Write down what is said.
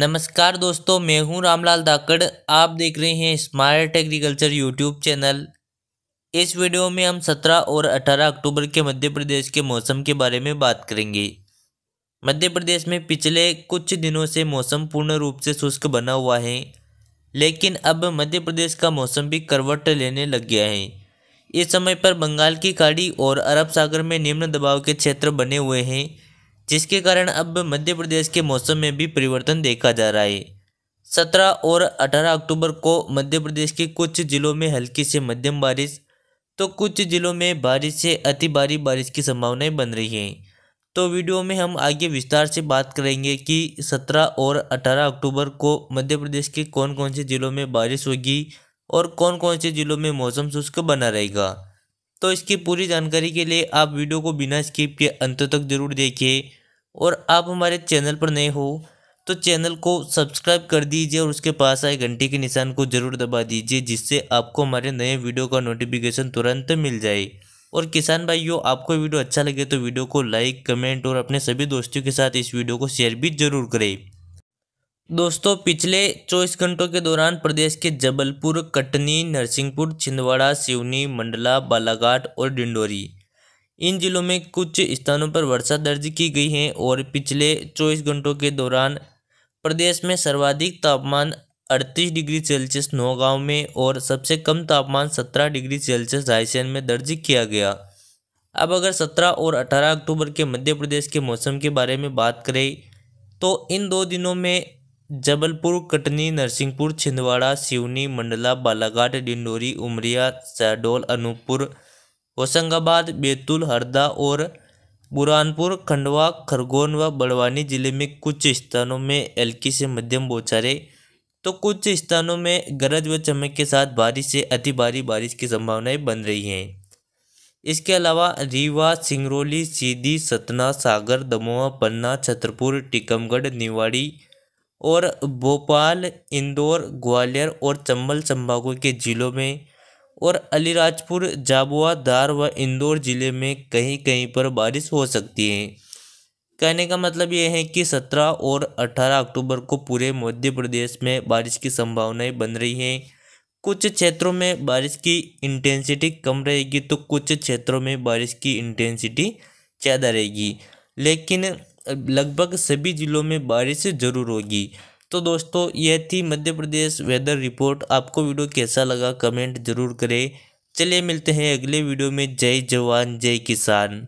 नमस्कार दोस्तों मैं हूं रामलाल धाकड़ आप देख रहे हैं स्मार्ट एग्रीकल्चर यूट्यूब चैनल इस वीडियो में हम 17 और 18 अक्टूबर के मध्य प्रदेश के मौसम के बारे में बात करेंगे मध्य प्रदेश में पिछले कुछ दिनों से मौसम पूर्ण रूप से शुष्क बना हुआ है लेकिन अब मध्य प्रदेश का मौसम भी करवट लेने लग गया है इस समय पर बंगाल की खाड़ी और अरब सागर में निम्न दबाव के क्षेत्र बने हुए हैं जिसके कारण अब मध्य प्रदेश के मौसम में भी परिवर्तन देखा जा रहा है सत्रह और अठारह अक्टूबर को मध्य प्रदेश के कुछ जिलों में हल्की से मध्यम बारिश तो कुछ जिलों में बारिश से अति भारी बारिश की संभावनाएं बन रही हैं तो वीडियो में हम आगे विस्तार से बात करेंगे कि 17 और 18 अक्टूबर को मध्य प्रदेश के कौन कौन से ज़िलों में बारिश होगी और कौन कौन से ज़िलों में मौसम शुष्क बना रहेगा तो इसकी पूरी जानकारी के लिए आप वीडियो को बिना स्किप के अंत तक जरूर देखिए और आप हमारे चैनल पर नए हो तो चैनल को सब्सक्राइब कर दीजिए और उसके पास आए घंटे के निशान को ज़रूर दबा दीजिए जिससे आपको हमारे नए वीडियो का नोटिफिकेशन तुरंत मिल जाए और किसान भाइयों आपको वीडियो अच्छा लगे तो वीडियो को लाइक कमेंट और अपने सभी दोस्तों के साथ इस वीडियो को शेयर भी जरूर करें दोस्तों पिछले 24 घंटों के दौरान प्रदेश के जबलपुर कटनी नरसिंहपुर छिंदवाड़ा सिवनी मंडला बालाघाट और डिंडोरी इन जिलों में कुछ स्थानों पर वर्षा दर्ज की गई है और पिछले चौबीस घंटों के दौरान प्रदेश में सर्वाधिक तापमान अड़तीस डिग्री सेल्सियस नौगांव में और सबसे कम तापमान सत्रह डिग्री सेल्सियस रायसेन में दर्ज किया गया अब अगर सत्रह और अठारह अक्टूबर के मध्य प्रदेश के मौसम के बारे में बात करें तो इन दो दिनों में जबलपुर कटनी नरसिंहपुर छिंदवाड़ा सिवनी मंडला बालाघाट डिंडोरी उमरिया शहडोल अनूपपुर होशंगाबाद बैतूल हरदा और बुरहानपुर खंडवा खरगोन व बड़वानी जिले में कुछ स्थानों में हल्की से मध्यम बौछारें तो कुछ स्थानों में गरज व चमक के साथ बारिश से अति भारी बारिश की संभावनाएं बन रही हैं इसके अलावा रीवा सिंगरौली सीधी सतना सागर दमोह पन्ना छतरपुर टीकमगढ़ निवाड़ी और भोपाल इंदौर ग्वालियर और चंबल संभागों के जिलों में और अलीराजपुर झाबुआ धार व इंदौर ज़िले में कहीं कहीं पर बारिश हो सकती है कहने का मतलब ये है कि 17 और 18 अक्टूबर को पूरे मध्य प्रदेश में बारिश की संभावनाएं बन रही हैं कुछ क्षेत्रों में बारिश की इंटेंसिटी कम रहेगी तो कुछ क्षेत्रों में बारिश की इंटेंसिटी ज़्यादा रहेगी लेकिन लगभग सभी ज़िलों में बारिश ज़रूर होगी तो दोस्तों यह थी मध्य प्रदेश वेदर रिपोर्ट आपको वीडियो कैसा लगा कमेंट जरूर करें चलिए मिलते हैं अगले वीडियो में जय जवान जय किसान